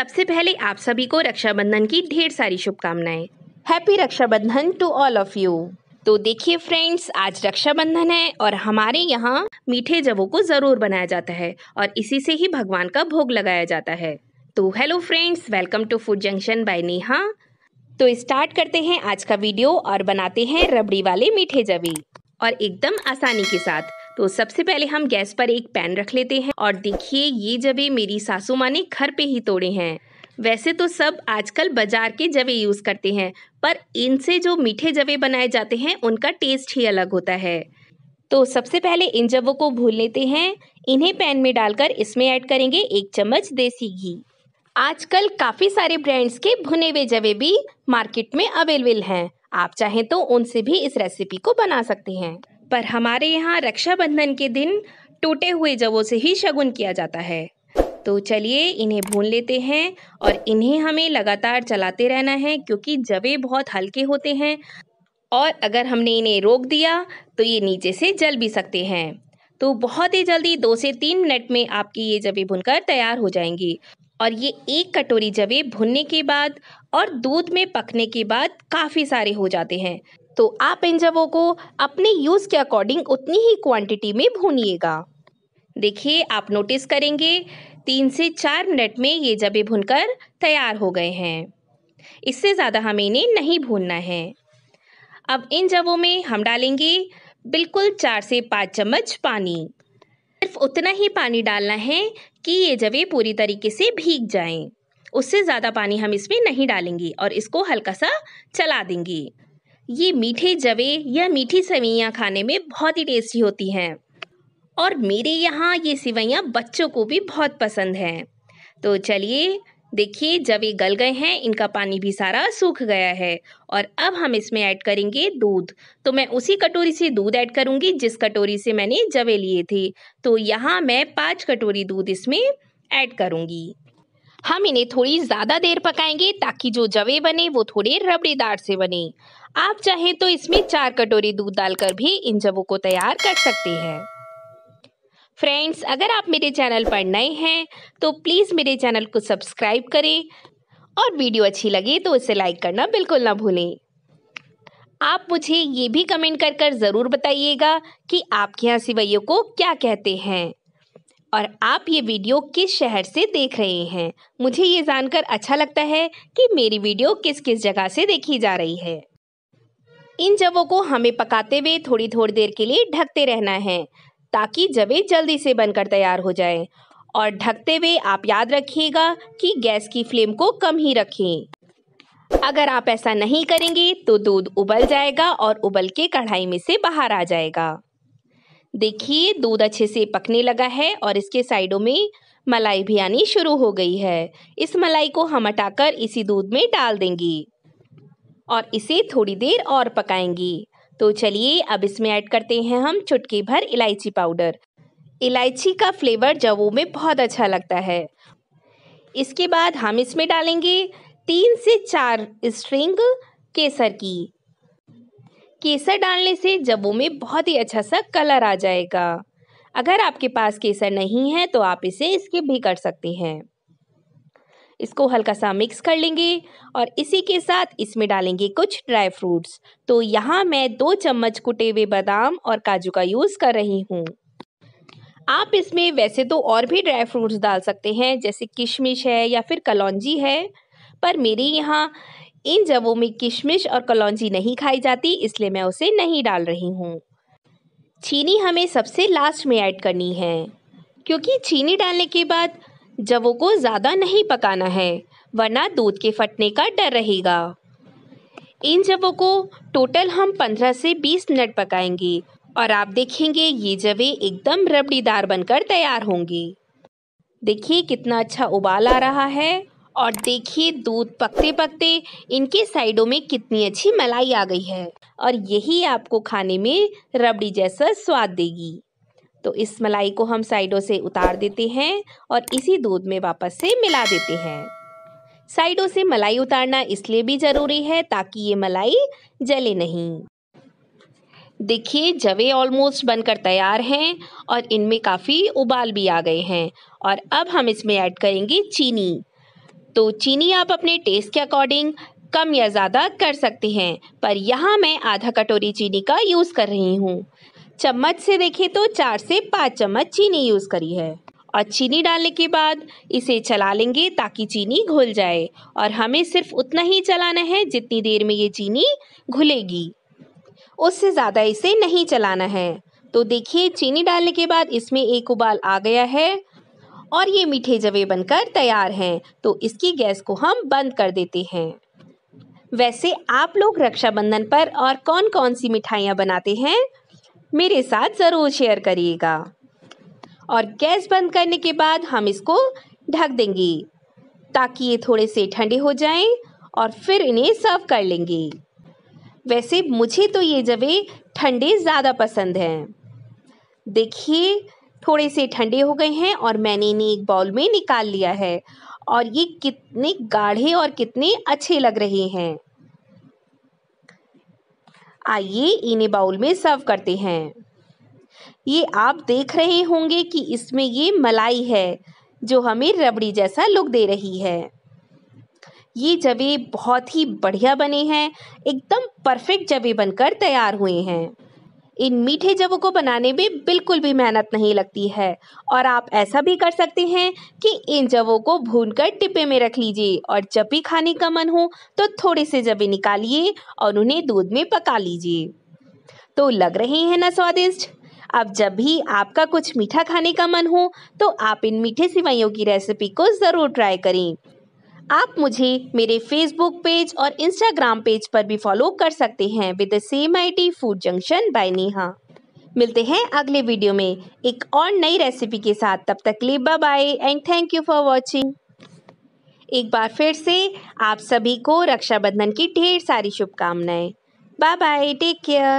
सबसे पहले आप सभी को रक्षाबंधन की ढेर सारी शुभकामनाएं happy Rakshabandhan to all of you तो देखिए फ्रेंड्स आज रक्षाबंधन है और हमारे यहाँ मीठे जवों को ज़रूर बनाया जाता है और इसी से ही भगवान का भोग लगाया जाता है तो hello friends welcome to food junction by Neha तो स्टार्ट करते हैं आज का वीडियो और बनाते हैं रबड़ी वाले मीठे जवे और एकदम आसानी के साथ तो सबसे पहले हम गैस पर एक पैन रख लेते हैं और देखिए ये जबे मेरी सासू माँ ने घर पे ही तोड़े हैं वैसे तो सब आजकल बाजार के जवे यूज़ करते हैं पर इनसे जो मीठे जवे बनाए जाते हैं उनका टेस्ट ही अलग होता है तो सबसे पहले इन जवों को भून लेते हैं इन्हें पैन में डालकर इसमें ऐड करेंगे एक चम्मच देसी घी आजकल काफ़ी सारे ब्रांड्स के भुने हुए जवे भी मार्केट में अवेलेबल हैं आप चाहें तो उनसे भी इस रेसिपी को बना सकते हैं पर हमारे यहाँ रक्षाबंधन के दिन टूटे हुए जवों से ही शगुन किया जाता है तो चलिए इन्हें भून लेते हैं और इन्हें हमें लगातार चलाते रहना है क्योंकि जवे बहुत हल्के होते हैं और अगर हमने इन्हें रोक दिया तो ये नीचे से जल भी सकते हैं तो बहुत ही जल्दी दो से तीन मिनट में आपकी ये जवे भुनकर तैयार हो जाएंगी और ये एक कटोरी जवे भुनने के बाद और दूध में पकने के बाद काफ़ी सारे हो जाते हैं तो आप इन जवों को अपने यूज़ के अकॉर्डिंग उतनी ही क्वांटिटी में भूनिएगा देखिए आप नोटिस करेंगे तीन से चार मिनट में ये जबे भुनकर तैयार हो गए हैं इससे ज़्यादा हमें इन्हें नहीं भूनना है अब इन जवों में हम डालेंगे बिल्कुल चार से पाँच चम्मच पानी सिर्फ उतना ही पानी डालना है कि ये जवे पूरी तरीके से भीग जाएं। उससे ज़्यादा पानी हम इसमें नहीं डालेंगे और इसको हल्का सा चला देंगे ये मीठे जवे या मीठी सेवैयाँ खाने में बहुत ही टेस्टी होती हैं और मेरे यहाँ ये सेवैयाँ बच्चों को भी बहुत पसंद हैं तो चलिए देखिए जवे गल गए हैं इनका पानी भी सारा सूख गया है और अब हम इसमें ऐड करेंगे दूध तो मैं उसी कटोरी से दूध ऐड करूँगी जिस कटोरी से मैंने जवे लिए थे तो यहाँ मैं पाँच कटोरी दूध इसमें ऐड करूँगी हम इन्हें थोड़ी ज़्यादा देर पकाएंगे ताकि जो जवे बने वो थोड़े रबड़ेदार से बने आप चाहें तो इसमें चार कटोरी दूध डालकर भी इन जवों को तैयार कर सकते हैं फ्रेंड्स अगर आप मेरे चैनल पर नए हैं तो प्लीज़ मेरे चैनल को सब्सक्राइब करें और वीडियो अच्छी लगे तो उसे लाइक करना बिल्कुल ना भूलें आप मुझे ये भी कमेंट कर कर ज़रूर बताइएगा कि आपके यहाँ सिवैयों को क्या कहते हैं और आप ये वीडियो किस शहर से देख रहे हैं मुझे ये जानकर अच्छा लगता है कि मेरी वीडियो किस किस जगह से देखी जा रही है इन जवों को हमें पकाते हुए थोड़ी थोड़ी देर के लिए ढकते रहना है ताकि जवे जल्दी से बनकर तैयार हो जाए और ढकते हुए आप याद रखिएगा कि गैस की फ्लेम को कम ही रखें अगर आप ऐसा नहीं करेंगे तो दूध उबल जाएगा और उबल के कढ़ाई में से बाहर आ जाएगा देखिए दूध अच्छे से पकने लगा है और इसके साइडों में मलाई भी आनी शुरू हो गई है इस मलाई को हम हटाकर इसी दूध में डाल देंगे और इसे थोड़ी देर और पकाएंगी तो चलिए अब इसमें ऐड करते हैं हम चुटकी भर इलायची पाउडर इलायची का फ्लेवर जवो में बहुत अच्छा लगता है इसके बाद हम इसमें डालेंगे तीन से चार स्ट्रिंग केसर की केसर डालने से जबों में बहुत ही अच्छा सा कलर आ जाएगा अगर आपके पास केसर नहीं है तो आप इसे स्किप भी कर सकती हैं इसको हल्का सा मिक्स कर लेंगे और इसी के साथ इसमें डालेंगे कुछ ड्राई फ्रूट्स तो यहाँ मैं दो चम्मच कुटे हुए बादाम और काजू का यूज़ कर रही हूँ आप इसमें वैसे तो और भी ड्राई फ्रूट्स डाल सकते हैं जैसे किशमिश है या फिर कलौजी है पर मेरे यहाँ इन जवों में किशमिश और कलौजी नहीं खाई जाती इसलिए मैं उसे नहीं डाल रही हूँ चीनी हमें सबसे लास्ट में ऐड करनी है क्योंकि चीनी डालने के बाद जवों को ज़्यादा नहीं पकाना है वरना दूध के फटने का डर रहेगा इन जवों को टोटल हम 15 से 20 मिनट पकाएंगे और आप देखेंगे ये जवे एकदम रबड़ीदार बनकर तैयार होंगी देखिए कितना अच्छा उबाल आ रहा है और देखिए दूध पकते पकते इनके साइडों में कितनी अच्छी मलाई आ गई है और यही आपको खाने में रबड़ी जैसा स्वाद देगी तो इस मलाई को हम साइडों से उतार देते हैं और इसी दूध में वापस से मिला देते हैं साइडों से मलाई उतारना इसलिए भी ज़रूरी है ताकि ये मलाई जले नहीं देखिए जवे ऑलमोस्ट बनकर तैयार हैं और इनमें काफ़ी उबाल भी आ गए हैं और अब हम इसमें ऐड करेंगे चीनी तो चीनी आप अपने टेस्ट के अकॉर्डिंग कम या ज़्यादा कर सकते हैं पर यहाँ मैं आधा कटोरी चीनी का यूज़ कर रही हूँ चम्मच से देखें तो चार से पाँच चम्मच चीनी यूज़ करी है और चीनी डालने के बाद इसे चला लेंगे ताकि चीनी घुल जाए और हमें सिर्फ उतना ही चलाना है जितनी देर में ये चीनी घुलेगी उससे ज़्यादा इसे नहीं चलाना है तो देखिए चीनी डालने के बाद इसमें एक उबाल आ गया है और ये मीठे जवे बनकर तैयार हैं तो इसकी गैस को हम बंद कर देते हैं वैसे आप लोग रक्षाबंधन पर और कौन कौन सी मिठाइयाँ बनाते हैं मेरे साथ ज़रूर शेयर करिएगा और गैस बंद करने के बाद हम इसको ढक देंगे ताकि ये थोड़े से ठंडे हो जाएं और फिर इन्हें सर्व कर लेंगे वैसे मुझे तो ये जवे ठंडे ज़्यादा पसंद हैं देखिए थोड़े से ठंडे हो गए हैं और मैंने इन्हें एक बाउल में निकाल लिया है और ये कितने गाढ़े और कितने अच्छे लग रहे हैं आइए इन्हें बाउल में सर्व करते हैं ये आप देख रहे होंगे कि इसमें ये मलाई है जो हमें रबड़ी जैसा लुक दे रही है ये जवे बहुत ही बढ़िया बने हैं एकदम परफेक्ट जवे बनकर तैयार हुए हैं इन मीठे जवों को बनाने में बिल्कुल भी मेहनत नहीं लगती है और आप ऐसा भी कर सकते हैं कि इन जवों को भूनकर डिब्बे में रख लीजिए और जब भी खाने का मन हो तो थोड़े से जवे निकालिए और उन्हें दूध में पका लीजिए तो लग रहे हैं ना स्वादिष्ट अब जब भी आपका कुछ मीठा खाने का मन हो तो आप इन मीठे सिवाइयों की रेसिपी को ज़रूर ट्राई करें आप मुझे मेरे फेसबुक पेज और इंस्टाग्राम पेज पर भी फॉलो कर सकते हैं with the same I food junction by Neha मिलते हैं अगले वीडियो में एक और नई रेसिपी के साथ तब तक लिए bye and thank you for watching एक बार फिर से आप सभी को रक्षाबंधन की ढेर सारी शुभकामनाएं बाय बाय टेक केयर